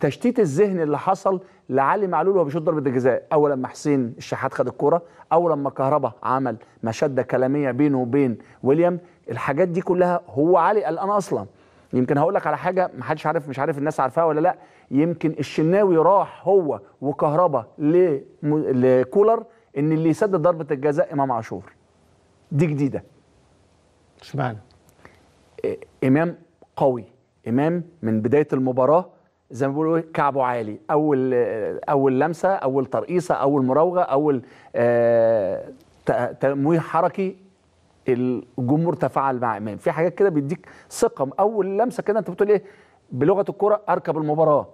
تشتيت الذهن اللي حصل لعلي معلول وهو بيشوط ضربه الجزاء اول لما حسين الشحات خد الكوره اول لما كهربا عمل مشده كلاميه بينه وبين ويليام الحاجات دي كلها هو علي قلقان اصلا يمكن هقول لك على حاجه محدش عارف مش عارف الناس عارفاها ولا لا يمكن الشناوي راح هو وكهربا لكولر ان اللي يسدد ضربه الجزاء امام عاشور دي جديده اشمعنى امام قوي امام من بدايه المباراه زي ما بيقولوا إيه، كعبه عالي اول اول لمسه اول ترقيصه اول مراوغه اول آه، تمويه حركي الجمهور تفاعل مع امام في حاجات كده بيديك ثقه اول لمسه كده انت بتقول ايه بلغه الكره اركب المباراه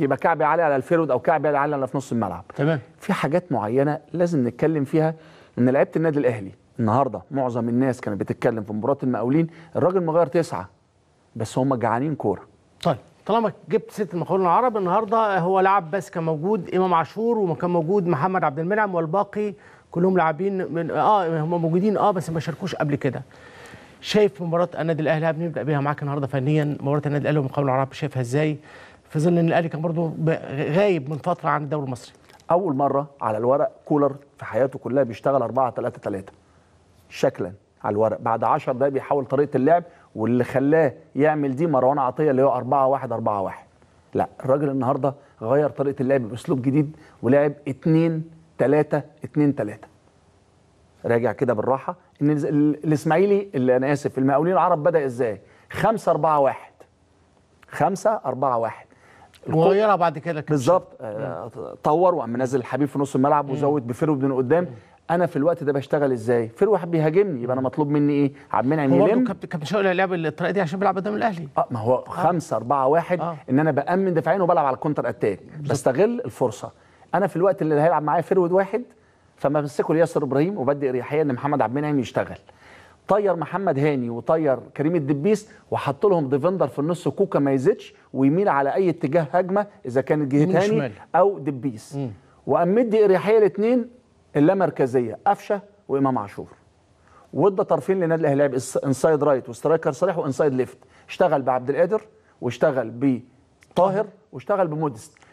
يبقى كعبي عالي على الفيرود او كعبي عالي على في نص الملعب تمام في حاجات معينه لازم نتكلم فيها ان لعيبه النادي الاهلي النهارده معظم الناس كانت بتتكلم في مباراه المقاولين الراجل مغير تسعه بس هم جعانين كوره طيب طالما جبت ست المقاولين العرب النهارده هو لعب بس كان موجود امام عاشور وكان موجود محمد عبد المنعم والباقي كلهم لاعبين من اه هم موجودين اه بس ما شاركوش قبل كده شايف مباراه النادي الاهلي هنبدا بيها معاك النهارده فنيا مباراه النادي الاهلي والمقاولين العرب شايفها ازاي في ظل ان الاهلي كان برضه غايب من فتره عن الدوري المصري اول مره على الورق كولر في حياته كلها بيشتغل 4 3 3 شكلا على الورق بعد 10 دقايق بيحاول طريقه اللعب واللي خلاه يعمل دي مروان عطيه اللي هو 4 1 4 1 لا الراجل النهارده غير طريقه اللعب باسلوب جديد ولعب 2 3 2 3 راجع كده بالراحه ان الاسماعيلي اللي انا اسف المقاولين العرب بدا ازاي 5 4 1 5 4 1 وغيرها بعد كده بالظبط آه، طور وقام منزل الحبيب في نص الملعب وزود بفيرو من قدام انا في الوقت ده بشتغل ازاي فيرو واحد بيهاجمني يبقى انا مطلوب مني ايه عبد المنعم يلم كابتن كابتن شوقي لعب الطريقه دي عشان بيلعب قدام الاهلي اه ما هو 5 4 1 ان انا بامن دفاعين وبلعب على الكونتر اتاك بستغل الفرصه انا في الوقت اللي هيلعب معايا فيرو واحد فمسكه لياسر ابراهيم وبدي اريحيه ان محمد عبد المنعم يشتغل طير محمد هاني وطير كريم الدبيس وحط لهم ديفندر في النص كوكا ما يزيدش ويميل على اي اتجاه هجمه اذا كانت جهه هاني او دبيس وقام وامدي اريحيه الاثنين اللامركزيه قفشه وامام عاشور وادى طرفين للنادي الاهلي لعب انسايد رايت وسترايكر صريح وانسايد ليفت اشتغل بعبد القادر واشتغل بطاهر واشتغل بمودست